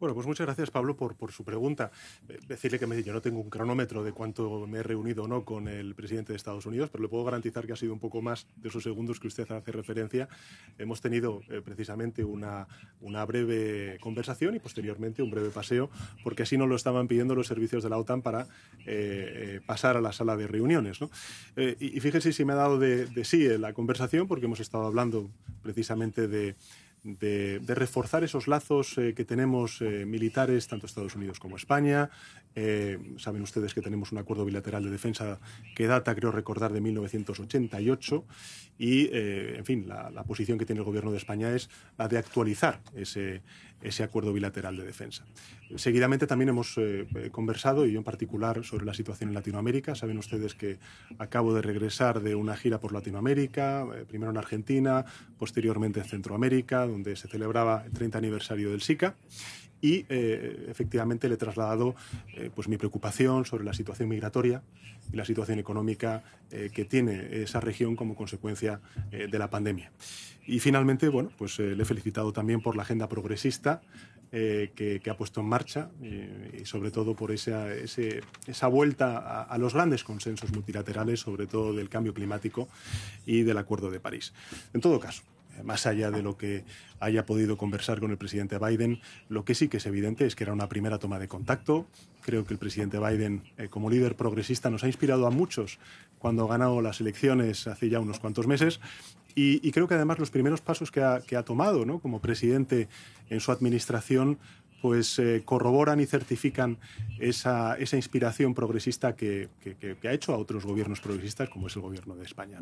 Bueno, pues muchas gracias Pablo por, su pregunta. Eh, decirle que me, yo no tengo un cronómetro de cuánto me he reunido o no con el presidente de Estados Unidos, pero le puedo garantizar que ha sido un poco más de esos segundos que usted hace referencia. Hemos tenido eh, precisamente una, breve conversación y posteriormente un breve paseo, porque así no lo estaban pidiendo los servicios de la OTAN para eh, pasar a la sala de reuniones. y, fíjense fíjese si me ha dado de sí la conversación, porque hemos estado hablando precisamente de de, reforzar esos lazos eh, que tenemos eh, militares, tanto Estados Unidos como España. Eh, saben ustedes que tenemos un acuerdo bilateral de defensa que data, creo recordar, de 1988. Y, en fin, la, posición que tiene el Gobierno de España es la de actualizar ese, ese acuerdo bilateral de defensa. Seguidamente también hemos conversado, y yo en particular, sobre la situación en Latinoamérica. Saben ustedes que acabo de regresar de una gira por Latinoamérica, primero en Argentina, posteriormente en Centroamérica, donde se celebraba el 30 aniversario del SICA y eh, efectivamente le he trasladado eh, pues mi preocupación sobre la situación migratoria y la situación económica eh, que tiene esa región como consecuencia de la pandemia. Y finalmente, bueno, pues le he felicitado también por la agenda progresista que, ha puesto en marcha y sobre todo por esa, esa vuelta a, los grandes consensos multilaterales, sobre todo del cambio climático y del Acuerdo de París. En todo caso, más allá de lo que haya podido conversar con el presidente Biden, lo que sí que es evidente es que era una primera toma de contacto. Creo que el presidente Biden, eh, como líder progresista, nos ha inspirado a muchos cuando ha ganado las elecciones hace ya unos cuantos meses. Y, creo que además los primeros pasos que ha, tomado como presidente en su administración pues eh, corroboran y certifican esa, inspiración progresista que, ha hecho a otros gobiernos progresistas, como es el gobierno de España.